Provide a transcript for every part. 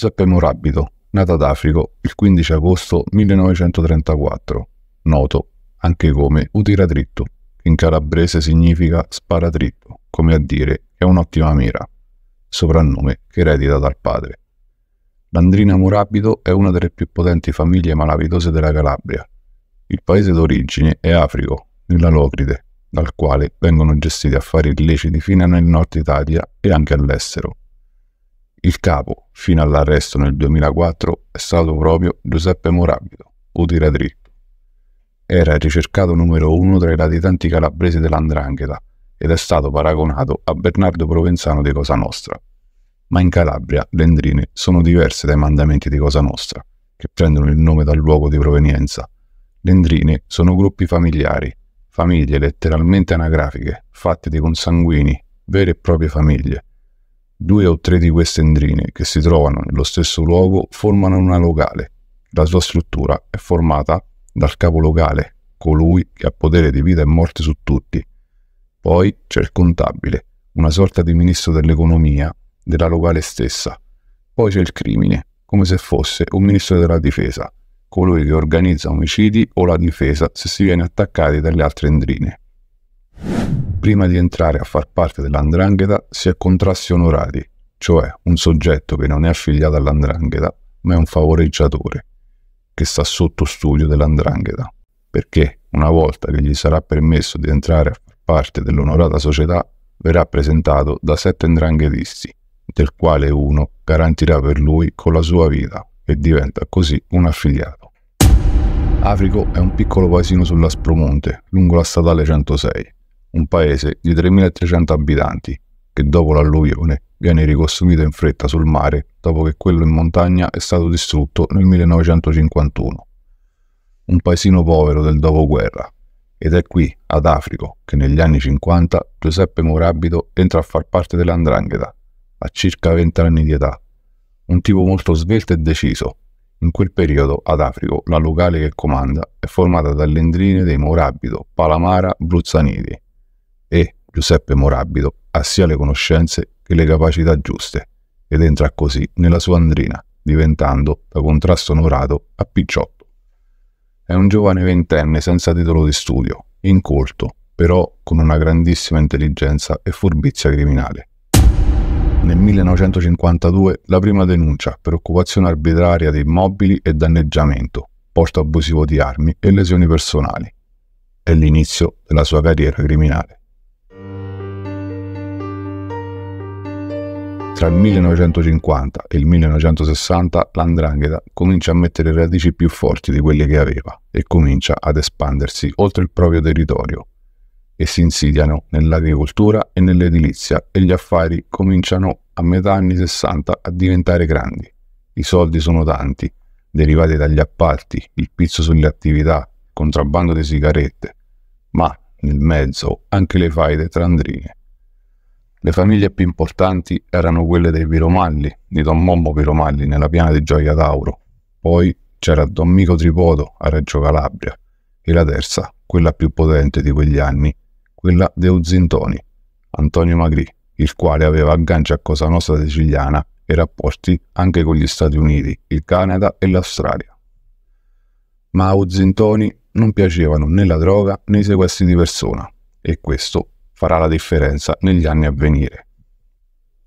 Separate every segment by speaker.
Speaker 1: Giuseppe Morabito, nato ad Africo il 15 agosto 1934, noto anche come Utiradritto, che in calabrese significa sparadritto, come a dire che è un'ottima mira, soprannome che eredita dal padre. L'Andrina Morabito è una delle più potenti famiglie malavitose della Calabria. Il paese d'origine è Africo, nella Locride, dal quale vengono gestiti affari illeciti fino nel nord Italia e anche all'estero. Il capo, fino all'arresto nel 2004 è stato proprio Giuseppe Morabito, o tira dritto. Era il ricercato numero uno tra i latitanti calabresi dell'Andrangheta ed è stato paragonato a Bernardo Provenzano di Cosa Nostra. Ma in Calabria le endrine sono diverse dai mandamenti di Cosa Nostra, che prendono il nome dal luogo di provenienza. Le endrine sono gruppi familiari, famiglie letteralmente anagrafiche, fatte di consanguini, vere e proprie famiglie, Due o tre di queste endrine, che si trovano nello stesso luogo, formano una locale. La sua struttura è formata dal capo locale, colui che ha potere di vita e morte su tutti. Poi c'è il contabile, una sorta di ministro dell'economia, della locale stessa. Poi c'è il crimine, come se fosse un ministro della difesa, colui che organizza omicidi o la difesa se si viene attaccati dalle altre endrine prima di entrare a far parte dell'andrangheta si è contrassi onorati, cioè un soggetto che non è affiliato all'andrangheta ma è un favoreggiatore, che sta sotto studio dell'andrangheta, perché una volta che gli sarà permesso di entrare a far parte dell'onorata società verrà presentato da sette ndranghetisti, del quale uno garantirà per lui con la sua vita e diventa così un affiliato. Africo è un piccolo paesino sull'Aspromonte, lungo la statale 106, un paese di 3.300 abitanti che dopo l'alluvione viene ricostruito in fretta sul mare dopo che quello in montagna è stato distrutto nel 1951. Un paesino povero del dopoguerra. Ed è qui, ad Africo, che negli anni 50 Giuseppe Morabito entra a far parte dell'Andrangheta, a circa 20 anni di età. Un tipo molto svelto e deciso. In quel periodo, ad Africo, la locale che comanda è formata dalle indrine dei Morabito, Palamara, Bruzzanidi e Giuseppe Morabito ha sia le conoscenze che le capacità giuste ed entra così nella sua andrina, diventando, da contrasto onorato, a Picciotto. È un giovane ventenne senza titolo di studio, incolto, però con una grandissima intelligenza e furbizia criminale. Nel 1952 la prima denuncia per occupazione arbitraria di immobili e danneggiamento, porto abusivo di armi e lesioni personali. È l'inizio della sua carriera criminale. Tra il 1950 e il 1960 l'andrangheta comincia a mettere radici più forti di quelle che aveva e comincia ad espandersi oltre il proprio territorio e si insidiano nell'agricoltura e nell'edilizia e gli affari cominciano a metà anni 60 a diventare grandi. I soldi sono tanti, derivati dagli appalti, il pizzo sulle attività, contrabbando di sigarette, ma nel mezzo anche le faide tra andrine le famiglie più importanti erano quelle dei Piromalli, di Don Mommo Piromalli nella piana di Gioia Tauro, poi c'era Don Mico Tripoto a Reggio Calabria e la terza, quella più potente di quegli anni, quella de Uzintoni, Antonio Magri, il quale aveva agganci a Cosa Nostra siciliana e rapporti anche con gli Stati Uniti, il Canada e l'Australia. Ma a Uzintoni non piacevano né la droga né i sequestri di persona, e questo farà la differenza negli anni a venire.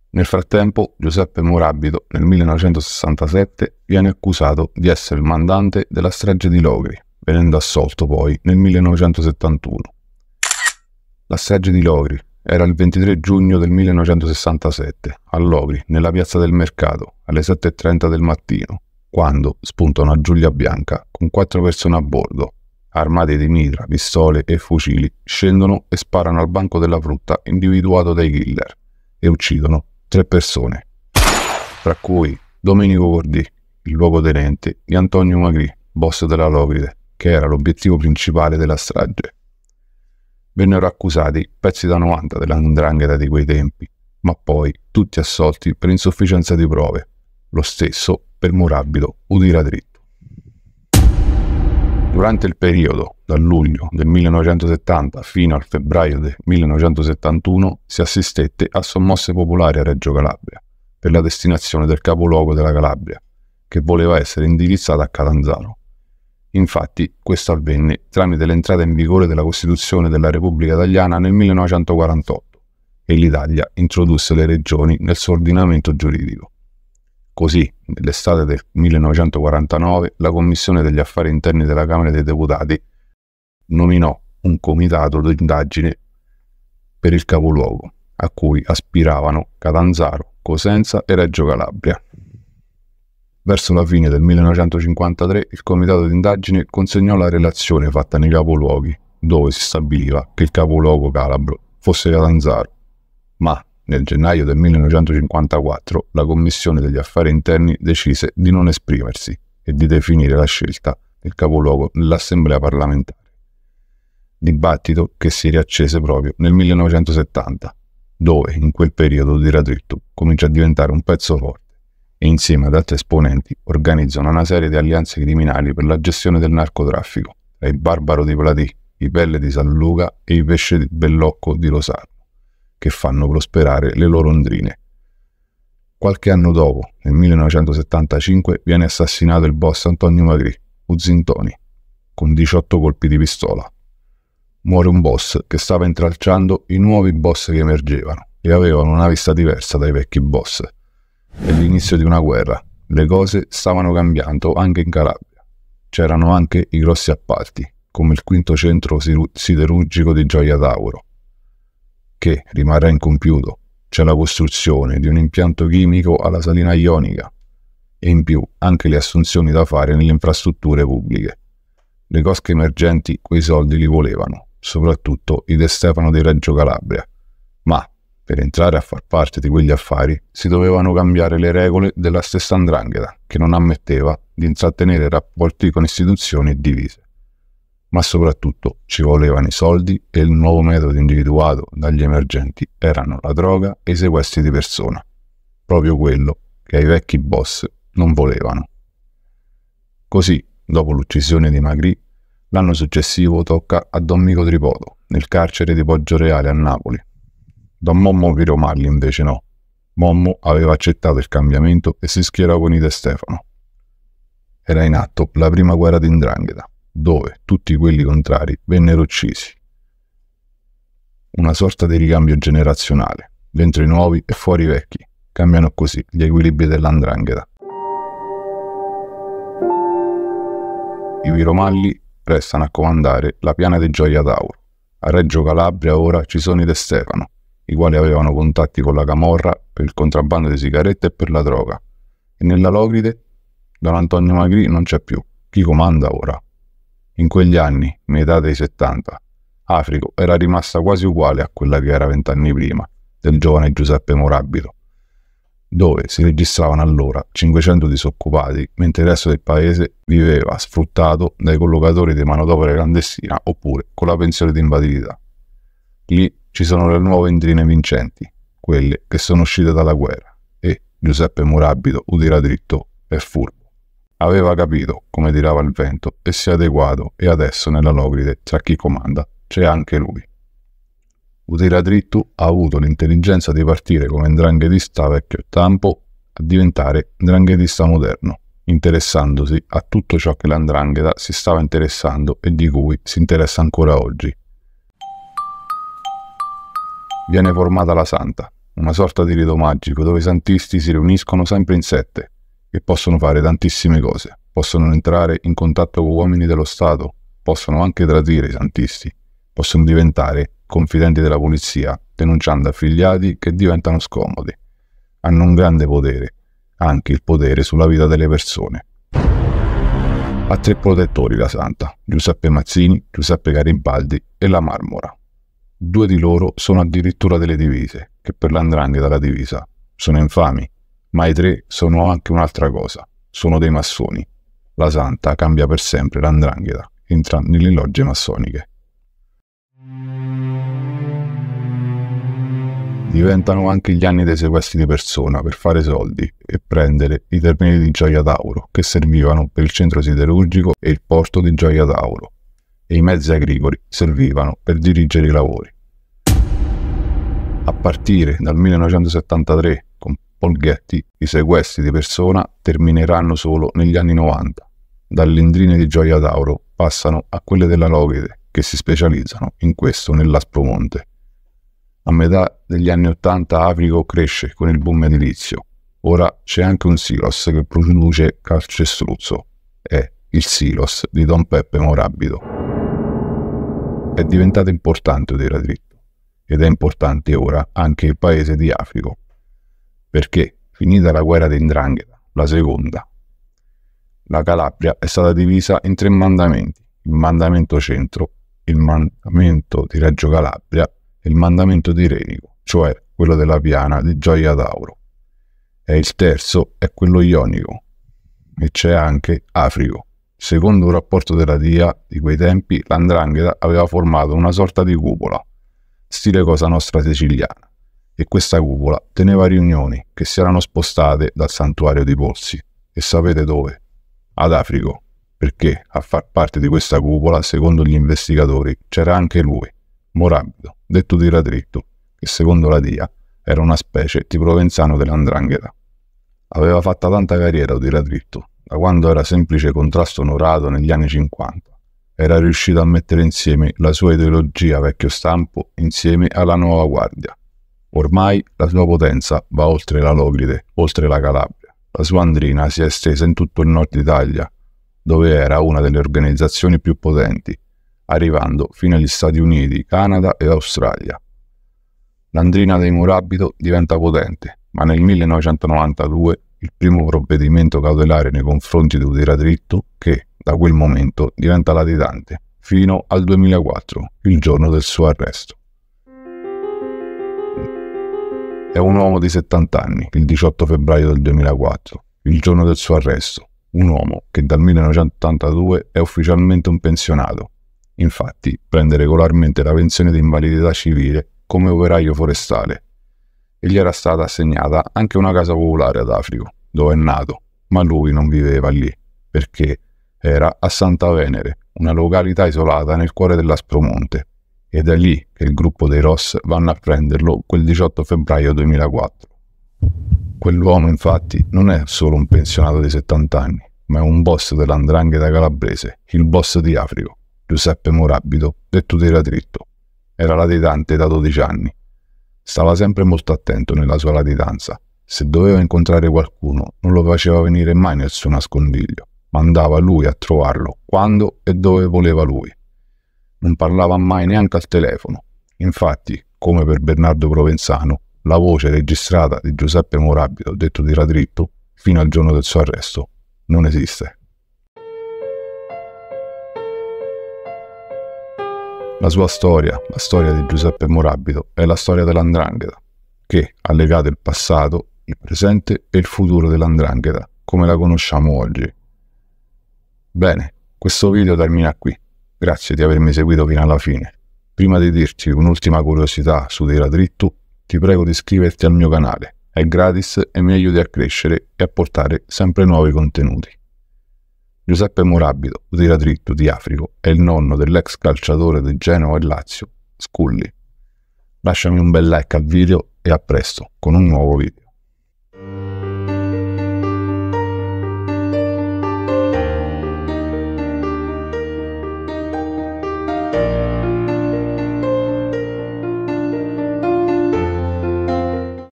Speaker 1: Nel frattempo, Giuseppe Morabito nel 1967 viene accusato di essere il mandante della strage di Logri, venendo assolto poi nel 1971. La strage di Logri era il 23 giugno del 1967, a Logri, nella piazza del mercato, alle 7.30 del mattino, quando spunta una Giulia bianca con quattro persone a bordo armati di mitra, pistole e fucili, scendono e sparano al banco della frutta individuato dai killer e uccidono tre persone, tra cui Domenico Gordì, il luogotenente, e Antonio Magrì, boss della Locride, che era l'obiettivo principale della strage. Vennero accusati pezzi da 90 dell'andrangheta di quei tempi, ma poi tutti assolti per insufficienza di prove, lo stesso per Murabito Udira Durante il periodo dal luglio del 1970 fino al febbraio del 1971 si assistette a sommosse popolari a Reggio Calabria per la destinazione del capoluogo della Calabria, che voleva essere indirizzata a Catanzaro. Infatti, questo avvenne tramite l'entrata in vigore della Costituzione della Repubblica Italiana nel 1948 e l'Italia introdusse le regioni nel suo ordinamento giuridico. Così, nell'estate del 1949, la Commissione degli Affari Interni della Camera dei Deputati nominò un comitato d'indagine per il capoluogo, a cui aspiravano Catanzaro, Cosenza e Reggio Calabria. Verso la fine del 1953 il comitato d'indagine consegnò la relazione fatta nei capoluoghi, dove si stabiliva che il capoluogo calabro fosse Catanzaro, ma nel gennaio del 1954 la Commissione degli Affari Interni decise di non esprimersi e di definire la scelta del capoluogo nell'Assemblea parlamentare. Dibattito che si riaccese proprio nel 1970, dove in quel periodo di Radrittu comincia a diventare un pezzo forte e insieme ad altri esponenti organizzano una serie di alleanze criminali per la gestione del narcotraffico tra il Barbaro di Platì, i Pelle di San Luca e i Pesce di Bellocco di Rosano che fanno prosperare le loro ondrine. Qualche anno dopo, nel 1975, viene assassinato il boss Antonio Magri, Uzzintoni, con 18 colpi di pistola. Muore un boss che stava intralciando i nuovi boss che emergevano e avevano una vista diversa dai vecchi boss. È l'inizio di una guerra. Le cose stavano cambiando anche in Calabria. C'erano anche i grossi appalti, come il quinto centro siderurgico di Gioia Tauro, che rimarrà incompiuto, c'è la costruzione di un impianto chimico alla salina ionica e in più anche le assunzioni da fare nelle infrastrutture pubbliche. Le cosche emergenti quei soldi li volevano, soprattutto i De Stefano di Reggio Calabria, ma per entrare a far parte di quegli affari si dovevano cambiare le regole della stessa andrangheta che non ammetteva di intrattenere rapporti con istituzioni divise ma soprattutto ci volevano i soldi e il nuovo metodo individuato dagli emergenti erano la droga e i sequestri di persona, proprio quello che ai vecchi boss non volevano. Così, dopo l'uccisione di Magri, l'anno successivo tocca a Don Mico Tripoto, nel carcere di Poggio Reale a Napoli. Don Mommo Piromalli invece no. Mommo aveva accettato il cambiamento e si schierò con i De Stefano. Era in atto la prima guerra d'indrangheta dove tutti quelli contrari vennero uccisi. Una sorta di ricambio generazionale, dentro i nuovi e fuori i vecchi. Cambiano così gli equilibri dell'andrangheta. I Viromalli restano a comandare la piana di Gioia Tauro. A Reggio Calabria ora ci sono i De Stefano, i quali avevano contatti con la Camorra per il contrabbando di sigarette e per la droga. E nella Locride, Don Antonio Magrì non c'è più. Chi comanda ora? In quegli anni, metà dei 70, Africo era rimasta quasi uguale a quella che era vent'anni prima, del giovane Giuseppe Morabito, dove si registravano allora 500 disoccupati, mentre il resto del paese viveva sfruttato dai collocatori di manodopera clandestina oppure con la pensione di invalidità. Lì ci sono le nuove endrine vincenti, quelle che sono uscite dalla guerra, e Giuseppe Morabito, udirà dritto, è furbo. Aveva capito, come tirava il vento, e si è adeguato, e adesso nella Logride c'è chi comanda, c'è anche lui. Utiladrittu ha avuto l'intelligenza di partire come ndranghetista vecchio tempo a diventare ndranghetista moderno, interessandosi a tutto ciò che l'andrangheta si stava interessando e di cui si interessa ancora oggi. Viene formata la Santa, una sorta di rito magico dove i santisti si riuniscono sempre in sette, e possono fare tantissime cose. Possono entrare in contatto con uomini dello Stato, possono anche tradire i santisti, possono diventare confidenti della polizia, denunciando affiliati che diventano scomodi. Hanno un grande potere, anche il potere sulla vita delle persone. Ha tre protettori la santa, Giuseppe Mazzini, Giuseppe Garibaldi e la Marmora. Due di loro sono addirittura delle divise, che per l'andrangheta la divisa sono infami, ma i tre sono anche un'altra cosa, sono dei massoni. La santa cambia per sempre l'andrangheta, entra nelle logge massoniche. Diventano anche gli anni dei sequestri di persona per fare soldi e prendere i terreni di Gioia Tauro che servivano per il centro siderurgico e il porto di Gioia Tauro e i mezzi agricoli servivano per dirigere i lavori. A partire dal 1973 Olghetti, i sequestri di persona termineranno solo negli anni 90. Dalle indrine di Gioia Tauro passano a quelle della Logide, che si specializzano in questo nell'Aspromonte. A metà degli anni 80 Africo cresce con il boom edilizio. Ora c'è anche un silos che produce calcestruzzo. È il silos di Don Peppe Morabito. È diventato importante Odera Dritto ed è importante ora anche il paese di Africo perché, finita la guerra di Ndrangheta, la seconda, la Calabria è stata divisa in tre mandamenti, il mandamento centro, il mandamento di Reggio Calabria e il mandamento di Renico, cioè quello della piana di Gioia Tauro. E il terzo è quello ionico, e c'è anche Africo. Secondo un rapporto della DIA di quei tempi, l'Andrangheta aveva formato una sorta di cupola, stile Cosa Nostra siciliana e questa cupola teneva riunioni che si erano spostate dal santuario di Polsi. E sapete dove? Ad Africo, perché a far parte di questa cupola, secondo gli investigatori, c'era anche lui, Morabito, detto di Radritto, che secondo la DIA era una specie di provenzano dell'andrangheta. Aveva fatta tanta carriera di Radritto, da quando era semplice contrasto onorato negli anni 50. Era riuscito a mettere insieme la sua ideologia vecchio stampo insieme alla nuova guardia, Ormai la sua potenza va oltre la Logride, oltre la Calabria. La sua andrina si è estesa in tutto il nord Italia, dove era una delle organizzazioni più potenti, arrivando fino agli Stati Uniti, Canada e Australia. L'andrina dei Murabito diventa potente, ma nel 1992 il primo provvedimento cautelare nei confronti di Udera Dritto che, da quel momento, diventa latitante, fino al 2004, il giorno del suo arresto. È un uomo di 70 anni, il 18 febbraio del 2004, il giorno del suo arresto. Un uomo che dal 1982 è ufficialmente un pensionato. Infatti, prende regolarmente la pensione di invalidità civile come operaio forestale. E gli era stata assegnata anche una casa popolare ad Africo, dove è nato, ma lui non viveva lì, perché era a Santa Venere, una località isolata nel cuore dell'Aspromonte, ed è lì che il gruppo dei Ross vanno a prenderlo quel 18 febbraio 2004. Quell'uomo infatti non è solo un pensionato di 70 anni, ma è un boss dell'andrangheta calabrese, il boss di Africo, Giuseppe Morabito, detto Tiradritto. Era latitante da 12 anni. Stava sempre molto attento nella sua latitanza. Se doveva incontrare qualcuno, non lo faceva venire mai nel suo nascondiglio, ma andava lui a trovarlo quando e dove voleva lui non parlava mai neanche al telefono. Infatti, come per Bernardo Provenzano, la voce registrata di Giuseppe Morabito, detto di tiradritto, fino al giorno del suo arresto, non esiste. La sua storia, la storia di Giuseppe Morabito, è la storia dell'Andrangheta, che ha legato il passato, il presente e il futuro dell'Andrangheta, come la conosciamo oggi. Bene, questo video termina qui. Grazie di avermi seguito fino alla fine. Prima di dirti un'ultima curiosità su Tera Drittu, ti prego di iscriverti al mio canale. È gratis e mi aiuti a crescere e a portare sempre nuovi contenuti. Giuseppe Morabito, Tera Drittu di Africo, è il nonno dell'ex calciatore di Genova e Lazio, Sculli. Lasciami un bel like al video e a presto con un nuovo video.